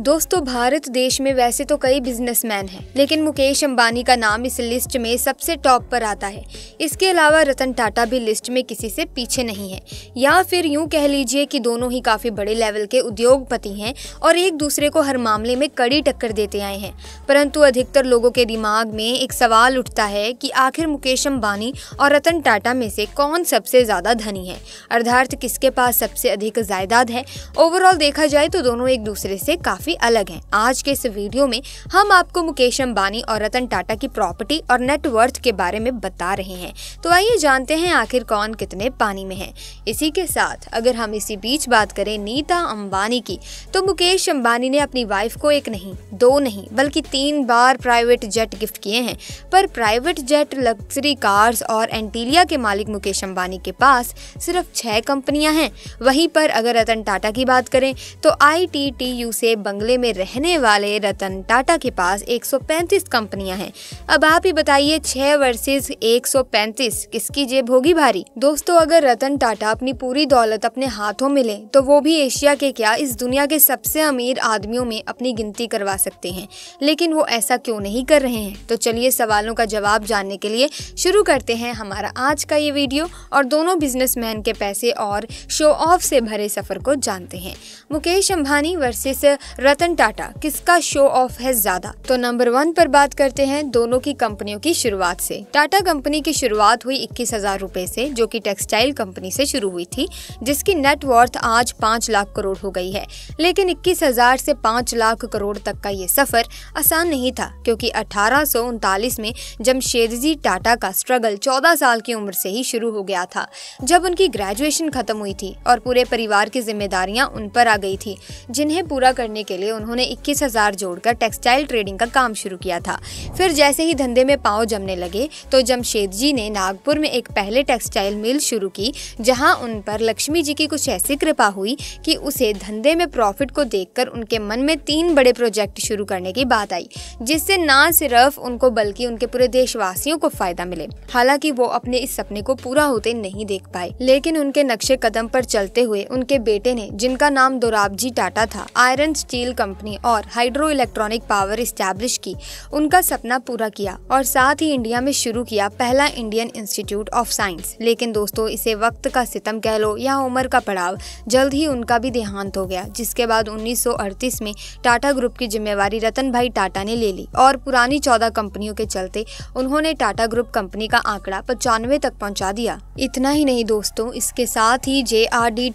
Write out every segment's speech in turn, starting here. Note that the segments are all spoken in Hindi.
दोस्तों भारत देश में वैसे तो कई बिजनेसमैन हैं लेकिन मुकेश अंबानी का नाम इस लिस्ट में सबसे टॉप पर आता है इसके अलावा रतन टाटा भी लिस्ट में किसी से पीछे नहीं है या फिर यूं कह लीजिए कि दोनों ही काफ़ी बड़े लेवल के उद्योगपति हैं और एक दूसरे को हर मामले में कड़ी टक्कर देते आए हैं परंतु अधिकतर लोगों के दिमाग में एक सवाल उठता है कि आखिर मुकेश अम्बानी और रतन टाटा में से कौन सबसे ज़्यादा धनी है अर्थार्थ किसके पास सबसे अधिक जायदाद है ओवरऑल देखा जाए तो दोनों एक दूसरे से काफ़ी काफ़ी अलग हैं आज के इस वीडियो में हम आपको मुकेश अम्बानी और रतन टाटा की प्रॉपर्टी और नेटवर्थ के बारे में बता रहे हैं तो आइए जानते हैं आखिर कौन कितने पानी में है इसी के साथ अगर हम इसी बीच बात करें नीता अम्बानी की तो मुकेश अम्बानी ने अपनी वाइफ को एक नहीं दो नहीं बल्कि तीन बार प्राइवेट जेट गिफ्ट किए हैं पर प्राइवेट जेट लग्जरी कार्स और एंटीलिया के मालिक मुकेश अम्बानी के पास सिर्फ छः कंपनियां हैं वहीं पर अगर रतन टाटा की बात करें तो आई से बंगले में रहने वाले रतन टाटा के पास 135 कंपनियां हैं अब आप ही बताइए 6 वर्सेस 135 किसकी जेब होगी भारी दोस्तों अगर रतन टाटा अपनी पूरी दौलत अपने हाथों में ले तो वो भी एशिया के क्या इस दुनिया के सबसे अमीर आदमियों में अपनी गिनती करवा सकते हैं लेकिन वो ऐसा क्यों नहीं कर रहे हैं तो चलिए सवालों का जवाब जानने के लिए शुरू करते हैं हमारा आज का ये वीडियो और दोनों बिजनेसमैन के पैसे और शो ऑफ से भरे सफर को जानते हैं मुकेश अंबानी वर्सेस रतन टाटा किसका शो ऑफ है ज्यादा तो नंबर वन पर बात करते हैं दोनों की कंपनियों की शुरुआत से टाटा कंपनी की शुरुआत हुई इक्कीस हजार रूपए से जो कि टेक्सटाइल कंपनी से शुरू हुई थी जिसकी नेटवर्थ आज पाँच लाख करोड़ हो गई है लेकिन इक्कीस हजार से पाँच लाख करोड़ तक का ये सफर आसान नहीं था क्योंकि अठारह में जमशेदजी टाटा का स्ट्रगल चौदह साल की उम्र से ही शुरू हो गया था जब उनकी ग्रेजुएशन खत्म हुई थी और पूरे परिवार की जिम्मेदारियां उन पर आ गई थी जिन्हें पूरा करने के के लिए उन्होंने इक्कीस हज़ार जोड़कर टेक्सटाइल ट्रेडिंग का काम शुरू किया था फिर जैसे ही धंधे में पाँव जमने लगे तो जमशेद जी ने नागपुर में एक पहले टेक्सटाइल मिल शुरू की जहाँ उन पर लक्ष्मी जी की कुछ ऐसी कृपा हुई कि उसे धंधे में प्रॉफिट को देख उनके मन में तीन बड़े प्रोजेक्ट शुरू करने की बात आई जिससे न सिर्फ उनको बल्कि उनके पूरे देशवासियों को फायदा मिले हालांकि वो अपने इस सपने को पूरा होते नहीं देख पाए लेकिन उनके नक्शे कदम पर चलते हुए उनके बेटे ने जिनका नाम दोराबजी टाटा था आयरन स्टील स्टील कंपनी और हाइड्रो इलेक्ट्रॉनिक पावर इस्टेब्लिश की उनका सपना पूरा किया और साथ ही इंडिया में शुरू किया पहला इंडियन इंस्टीट्यूट ऑफ साइंस लेकिन दोस्तों इसे वक्त का सितम कह लो या उम्र का पड़ाव जल्द ही उनका भी देहांत हो गया जिसके बाद उन्नीस में टाटा ग्रुप की जिम्मेवारी रतन भाई टाटा ने ले ली और पुरानी चौदह कंपनियों के चलते उन्होंने टाटा ग्रुप कंपनी का आंकड़ा पचानवे तक पहुँचा दिया इतना ही नहीं दोस्तों इसके साथ ही जे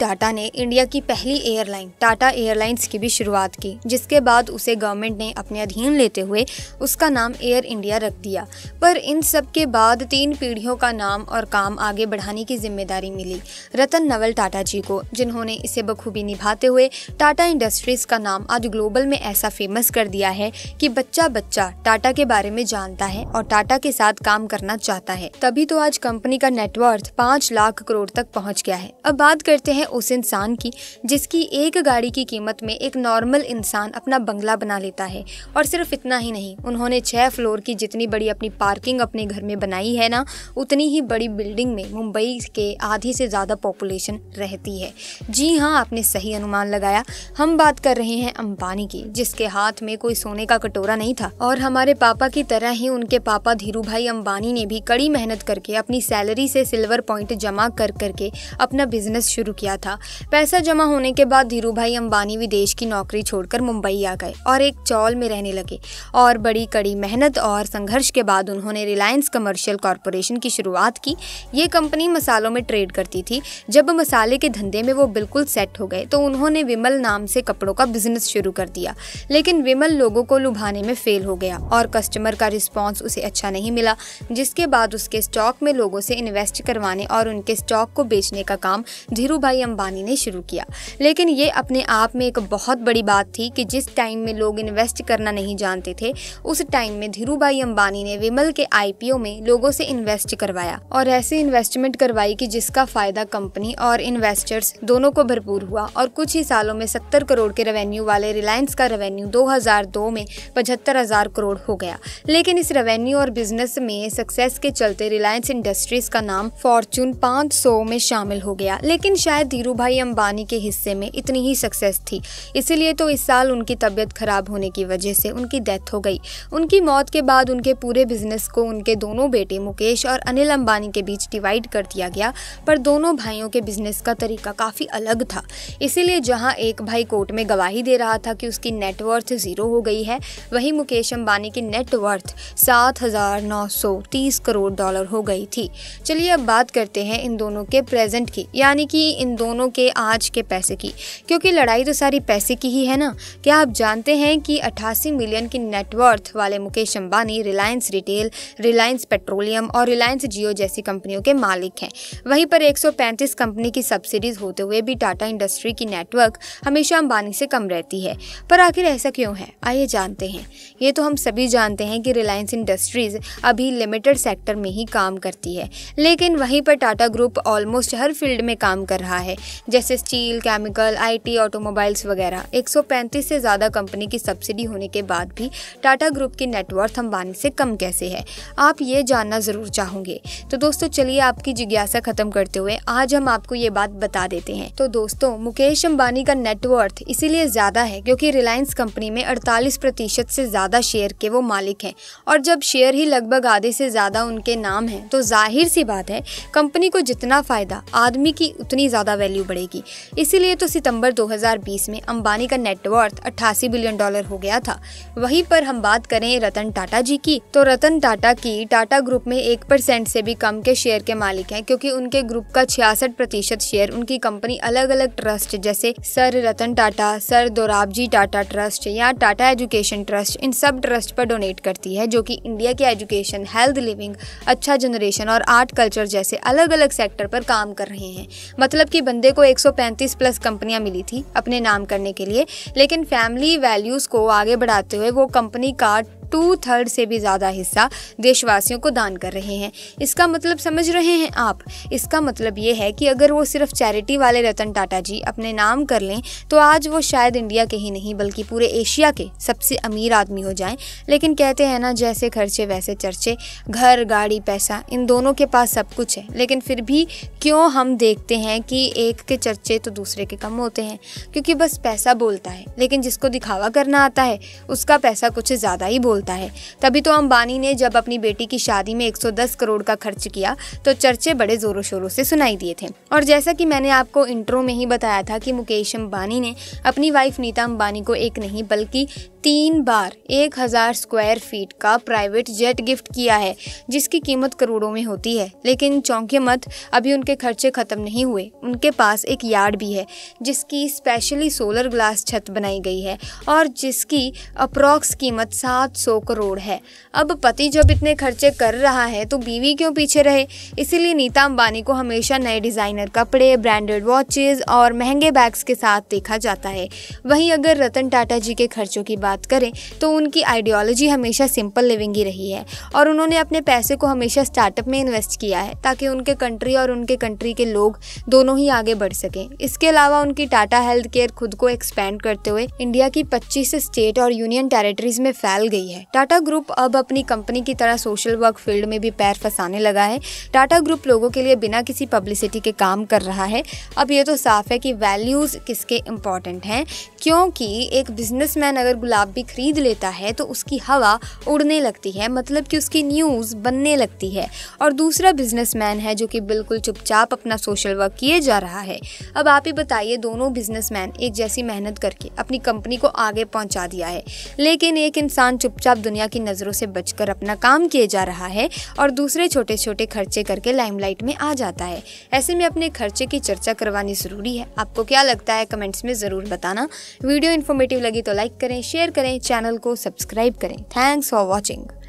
टाटा ने इंडिया की पहली एयरलाइन टाटा एयरलाइंस की भी शुरुआत की जिसके बाद उसे गवर्नमेंट ने अपने अधीन लेते हुए उसका नाम एयर इंडिया रख दिया पर इन सब के बाद तीन पीढ़ियों का नाम और काम आगे बढ़ाने की जिम्मेदारी मिली रतन नवल टाटा जी को जिन्होंने इसे बखूबी निभाते हुए टाटा इंडस्ट्रीज का नाम आज ग्लोबल में ऐसा फेमस कर दिया है कि बच्चा बच्चा टाटा के बारे में जानता है और टाटा के साथ काम करना चाहता है तभी तो आज कंपनी का नेटवर्थ पाँच लाख करोड़ तक पहुँच गया है अब बात करते हैं उस इंसान की जिसकी एक गाड़ी की कीमत में एक नॉर्मल इंसान अपना बंगला बना लेता है और सिर्फ इतना ही नहीं उन्होंने छः फ्लोर की जितनी बड़ी अपनी पार्किंग अपने घर में बनाई है ना उतनी ही बड़ी बिल्डिंग में मुंबई के आधी से ज़्यादा पॉपुलेशन रहती है जी हाँ आपने सही अनुमान लगाया हम बात कर रहे हैं अंबानी की जिसके हाथ में कोई सोने का कटोरा नहीं था और हमारे पापा की तरह ही उनके पापा धीरू भाई अम्बानी ने भी कड़ी मेहनत करके अपनी सैलरी से सिल्वर पॉइंट जमा कर करके अपना बिजनेस शुरू किया था पैसा जमा होने के बाद धीरू भाई अम्बानी विदेश की नौकरी छोड़कर मुंबई आ गए और एक चौल में रहने लगे और बड़ी कड़ी मेहनत और संघर्ष के बाद उन्होंने रिलायंस कमर्शियल कॉरपोरेशन की शुरुआत की ये कंपनी मसालों में ट्रेड करती थी जब मसाले के धंधे में वो बिल्कुल सेट हो गए तो उन्होंने विमल नाम से कपड़ों का बिजनेस शुरू कर दिया लेकिन विमल लोगों को लुभाने में फेल हो गया और कस्टमर का रिस्पॉन्स उसे अच्छा नहीं मिला जिसके बाद उसके स्टॉक में लोगों से इन्वेस्ट करवाने और उनके स्टॉक को बेचने का काम धीरू भाई अंबानी ने शुरू किया लेकिन ये अपने आप में एक बहुत बड़ी बात बात थी कि जिस टाइम में लोग इन्वेस्ट करना नहीं जानते थे उस टाइम में धीरूभाई अंबानी ने विमल के आईपीओ में लोगों से इन्वेस्ट करवाया और ऐसे इन्वेस्टमेंट करवाई कि जिसका फायदा कंपनी और इन्वेस्टर्स दोनों को भरपूर हुआ और कुछ ही सालों में सत्तर करोड़ के रेवेन्यू वाले रिलायंस का रेवेन्यू दो में पचहत्तर हजार करोड़ हो गया लेकिन इस रेवेन्यू और बिजनेस में सक्सेस के चलते रिलायंस इंडस्ट्रीज का नाम फॉर्चून सौ में शामिल हो गया लेकिन शायद धीरू भाई अम्बानी के हिस्से में इतनी ही सक्सेस थी इसीलिए तो इस साल उनकी तबीयत खराब होने की वजह से उनकी डेथ हो गई उनकी मौत के बाद उनके पूरे बिजनेस को उनके दोनों बेटे मुकेश और अनिल अंबानी के बीच डिवाइड कर दिया गया पर दोनों भाइयों के बिजनेस का तरीका काफ़ी अलग था इसीलिए जहाँ एक भाई कोर्ट में गवाही दे रहा था कि उसकी नेटवर्थ ज़ीरो हो गई है वहीं मुकेश अंबानी की नेटवर्थ सात हज़ार नौ सौ तीस करोड़ डॉलर हो गई थी चलिए अब बात करते हैं इन दोनों के प्रेजेंट की यानी कि इन दोनों के आज के पैसे की क्योंकि लड़ाई तो सारी पैसे की ही है है ना क्या आप जानते हैं कि 88 मिलियन की नेटवर्थ वाले मुकेश अंबानी रिलायंस रिटेल रिलायंस पेट्रोलियम और रिलायंस जियो जैसी कंपनियों के मालिक हैं वहीं पर 135 कंपनी की सब्सिडीज होते हुए भी टाटा इंडस्ट्री की नेटवर्क हमेशा अंबानी से कम रहती है पर आखिर ऐसा क्यों है आइए जानते हैं ये तो हम सभी जानते हैं कि रिलायंस इंडस्ट्रीज अभी लिमिटेड सेक्टर में ही काम करती है लेकिन वहीं पर टाटा ग्रुप ऑलमोस्ट हर फील्ड में काम कर रहा है जैसे स्टील केमिकल आईटी ऑटोमोबाइल्स वगैरह एक पैंतीस से ज़्यादा कंपनी की सब्सिडी होने के बाद भी टाटा ग्रुप की नेटवर्थ अंबानी से कम कैसे है आप ये जानना ज़रूर चाहोगे तो दोस्तों चलिए आपकी जिज्ञासा खत्म करते हुए आज हम आपको ये बात बता देते हैं तो दोस्तों मुकेश अंबानी का नेटवर्थ इसीलिए ज़्यादा है क्योंकि रिलायंस कंपनी में अड़तालीस प्रतिशत से ज़्यादा शेयर के वो मालिक हैं और जब शेयर ही लगभग आधे से ज़्यादा उनके नाम हैं तो जाहिर सी बात है कंपनी को जितना फ़ायदा आदमी की उतनी ज़्यादा वैल्यू बढ़ेगी इसीलिए तो सितंबर 2020 में अंबानी का नेट नेटवर्थ 88 बिलियन डॉलर हो गया था वहीं पर हम बात करें रतन टाटा जी की तो रतन टाटा की टाटा ग्रुप में एक परसेंट से भी कम के शेयर के मालिक हैं क्योंकि उनके ग्रुप का छियासठ प्रतिशत शेयर उनकी कंपनी अलग अलग ट्रस्ट जैसे sir Ratan Tata sir Dorabji Tata trust या टाटा एजुकेशन ट्रस्ट इन सब ट्रस्ट पर डोनेट करती है जो कि इंडिया के एजुकेशन हेल्थ लिविंग अच्छा जनरेशन और आर्ट कल्चर जैसे अलग अलग सेक्टर पर काम कर रहे हैं मतलब कि बंदे को 135 प्लस कंपनियां मिली थी अपने नाम करने के लिए लेकिन फैमिली वैल्यूज़ को आगे बढ़ाते हुए वो कंपनी का टू थर्ड से भी ज़्यादा हिस्सा देशवासियों को दान कर रहे हैं इसका मतलब समझ रहे हैं आप इसका मतलब ये है कि अगर वो सिर्फ चैरिटी वाले रतन टाटा जी अपने नाम कर लें तो आज वो शायद इंडिया के ही नहीं बल्कि पूरे एशिया के सबसे अमीर आदमी हो जाएं लेकिन कहते हैं ना जैसे खर्चे वैसे चर्चे घर गाड़ी पैसा इन दोनों के पास सब कुछ है लेकिन फिर भी क्यों हम देखते हैं कि एक के चर्चे तो दूसरे के कम होते हैं क्योंकि बस पैसा बोलता है लेकिन जिसको दिखावा करना आता है उसका पैसा कुछ ज़्यादा ही बोल बोलता है तभी तो अंबानी ने जब अपनी बेटी की शादी में 110 करोड़ का खर्च किया तो चर्चे बड़े ज़ोरों शोरों से सुनाई दिए थे और जैसा कि मैंने आपको इंट्रो में ही बताया था कि मुकेश अम्बानी ने अपनी वाइफ नीता अम्बानी को एक नहीं बल्कि तीन बार एक हज़ार स्क्वायर फीट का प्राइवेट जेट गिफ्ट किया है जिसकी कीमत करोड़ों में होती है लेकिन चौंके मत अभी उनके खर्चे ख़त्म नहीं हुए उनके पास एक यार्ड भी है जिसकी स्पेशली सोलर ग्लास छत बनाई गई है और जिसकी अप्रॉक्स कीमत 700 करोड़ है अब पति जब इतने खर्चे कर रहा है तो बीवी क्यों पीछे रहे इसीलिए नीता अंबानी को हमेशा नए डिज़ाइनर कपड़े ब्रांडेड वॉचेज़ और महंगे बैग्स के साथ देखा जाता है वहीं अगर रतन टाटा जी के खर्चों की बात बात करें तो उनकी आइडियोलॉजी हमेशा सिंपल लिविंग ही रही है और उन्होंने अपने पैसे को हमेशा स्टार्टअप में इन्वेस्ट किया है ताकि उनके कंट्री और उनके कंट्री के लोग दोनों ही आगे बढ़ सकें इसके अलावा उनकी टाटा हेल्थ केयर खुद को एक्सपैंड करते हुए इंडिया की पच्चीस स्टेट और यूनियन टेरेटरीज में फैल गई है टाटा ग्रुप अब अपनी कंपनी की तरह सोशल वर्क फील्ड में भी पैर फंसाने लगा है टाटा ग्रुप लोगों के लिए बिना किसी पब्लिसिटी के काम कर रहा है अब ये तो साफ है कि वैल्यूज़ किसके इंपॉर्टेंट हैं क्योंकि एक बिजनेसमैन अगर गुलाब गुलाब भी खरीद लेता है तो उसकी हवा उड़ने लगती है मतलब कि उसकी न्यूज़ बनने लगती है और दूसरा बिजनेसमैन है जो कि बिल्कुल चुपचाप अपना सोशल वर्क किए जा रहा है अब आप ही बताइए दोनों बिजनेसमैन एक जैसी मेहनत करके अपनी कंपनी को आगे पहुंचा दिया है लेकिन एक इंसान चुपचाप दुनिया की नज़रों से बचकर अपना काम किए जा रहा है और दूसरे छोटे छोटे खर्चे करके लाइमलाइट में आ जाता है ऐसे में अपने खर्चे की चर्चा करवानी ज़रूरी है आपको क्या लगता है कमेंट्स में ज़रूर बताना वीडियो इन्फॉर्मेटिव लगी तो लाइक करें शेयर शेयर करें चैनल को सब्सक्राइब करें थैंक्स फॉर वॉचिंग